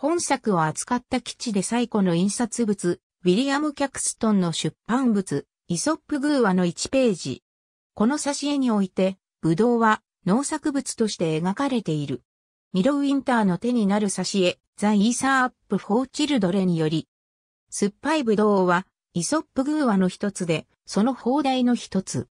本作を扱った基地で最古の印刷物、ウィリアム・キャクストンの出版物、イソップ・グーアの1ページ。この挿絵において、ブドウは農作物として描かれている。ミロウィンターの手になる挿絵、ザ・イーサー・アップ・フォー・チルドレにより、酸っぱいブドウは、イソップ・グーアの一つで、その放題の一つ。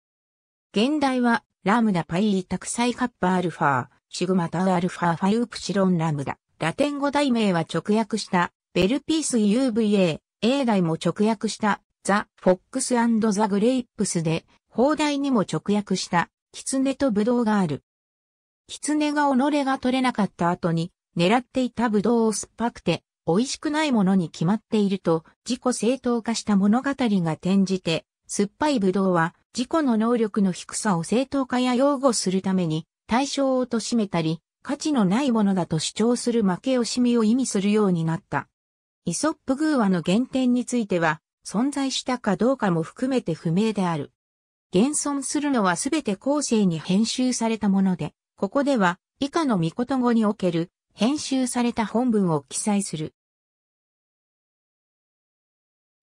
現代は、ラムダ・パイ・イタクサイ・カッパ・アルファ、シグマタ・アルファ・ファイウプシロン・ラムダ。ラテン語題名は直訳した、ベルピース UVA、A 題も直訳した、ザ・フォックスザ・グレイプスで、放題にも直訳した、キツネとブドウがある。キツネが己が取れなかった後に、狙っていたブドウを酸っぱくて、美味しくないものに決まっていると、自己正当化した物語が転じて、酸っぱいブドウは、自己の能力の低さを正当化や擁護するために、対象を貶めたり、価値のないものだと主張する負け惜しみを意味するようになった。イソップ寓話の原点については、存在したかどうかも含めて不明である。現存するのはすべて後世に編集されたもので、ここでは以下の御事語における編集された本文を記載する。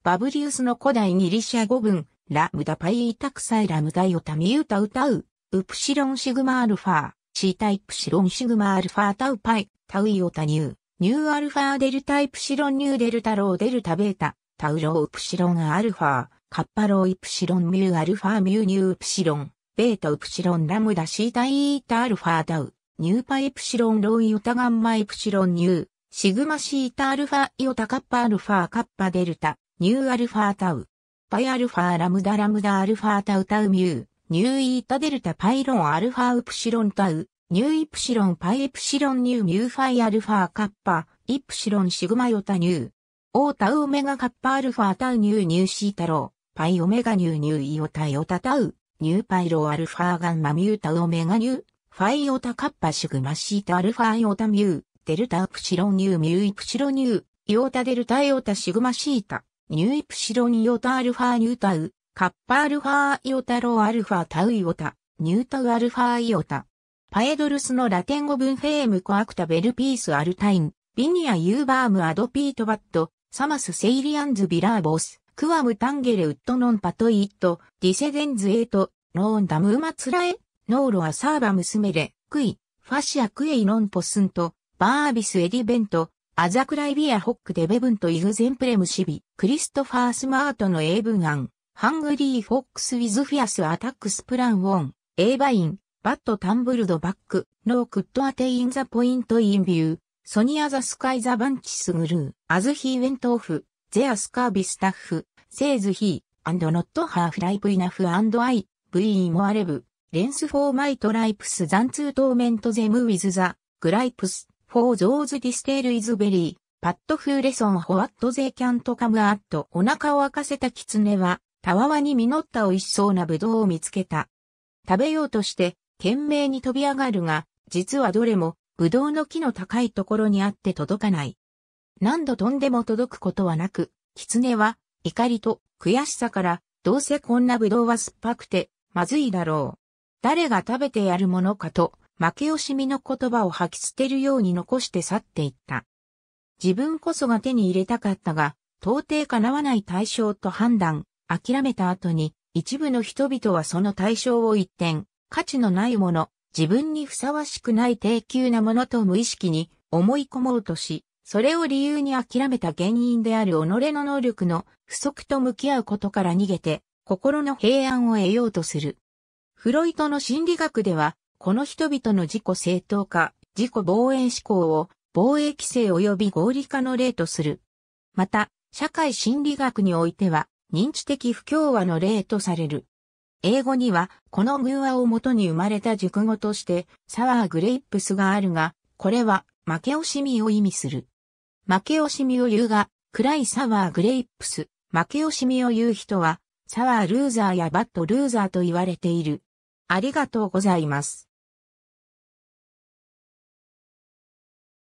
バブリウスの古代ギリシャ語文、ラムダパイイタクサイラムダオタミウタ歌う、ウプシロンシグマアルファー。C タイプシロンシグマアルファタウパイ、タウイオタニュー、ニューアルファデルタイプシロンニューデルタローデルタベータ、タウロープシロンアルファ、カッパローイプシロンミューアルファミューニュープシロン、ベータウプシロンラムダシータイータアルファタウ、ニューパイプシロンロイオタガンマイプシロンニュー、シグマシータアルファイオタカッパアルファカッパデルタ、ニューアルファタウ、パイアルファラムダラムダアルファタウタウミュー、ニューイータデルタパイロンアルファウプシロンタウ、ニューイプシロンパイエプシロンニューミューファイアルファカッパ、イプシロンシグマヨタニュー、オータウオメガカッパアルファタウニューニューシータロー、パイオメガニューニューイオタヨタタウ、ニューパイロアルファガンマミュータウオメガニュー、ファイオタカッパシグマシータアルファイオタミュー、デルタプシロンニューミューイプシロニュー、イオタデルタイオタシグマシータ、ニューイプシロンイオタアルファニュータウ、カッパアルファーイオタロアルファタウイオタ、ニュータウアルファイオタ。パエドルスのラテン語文フェームコアクタベルピースアルタイン、ビニアユーバームアドピートバット、サマスセイリアンズビラーボス、クワムタンゲレウッドノンパトイット、ディセデンズエイト、ノーンダムウマツラエ、ノーロアサーバムスメレ、クイ、ファシアクエイノンポスント、バービスエディベント、アザクライビアホックデベブントイグゼンプレムシビ、クリストファースマートの英文案。ハングリー・フォックス・ウィズ・フィアス・アタックス・プラン・ウォン、エーバイン、バット・タンブルド・バック、ノー・クッド・アテイン・ザ・ポイント・イン・ビュー、ソニア・ザ・スカイ・ザ・バンチス・グルー、アズ・ヒー・ウェント・オフ、ゼア・スカービ・スタッフ、セーズ・ヒー、アンド・ノット・ハー・フライプ・イナフ・アンド・アイ、ブイ・モアレブ、レンス・フォー・マイト・ライプス・ザンツー・トーメント・ゼム・ウィズ・ザ・グライプス、フォー・ゾーズ・ディステール・イズ・ベリー、パット・フーレソン・ホワット・ゼ・キャント・カム・アット、お腹を沸かせたネは、たわわに実った美味しそうなぶどうを見つけた。食べようとして、懸命に飛び上がるが、実はどれも、ぶどうの木の高いところにあって届かない。何度飛んでも届くことはなく、狐は、怒りと悔しさから、どうせこんなぶどうは酸っぱくて、まずいだろう。誰が食べてやるものかと、負け惜しみの言葉を吐き捨てるように残して去っていった。自分こそが手に入れたかったが、到底叶わない対象と判断、諦めた後に、一部の人々はその対象を一点、価値のないもの、自分にふさわしくない低級なものと無意識に思い込もうとし、それを理由に諦めた原因である己の能力の不足と向き合うことから逃げて、心の平安を得ようとする。フロイトの心理学では、この人々の自己正当化、自己防衛思考を防衛規制及び合理化の例とする。また、社会心理学においては、認知的不協和の例とされる。英語には、この偶話をもとに生まれた熟語として、サワーグレイプスがあるが、これは、負け惜しみを意味する。負け惜しみを言うが、暗いサワーグレイプス、負け惜しみを言う人は、サワールーザーやバッドルーザーと言われている。ありがとうございます。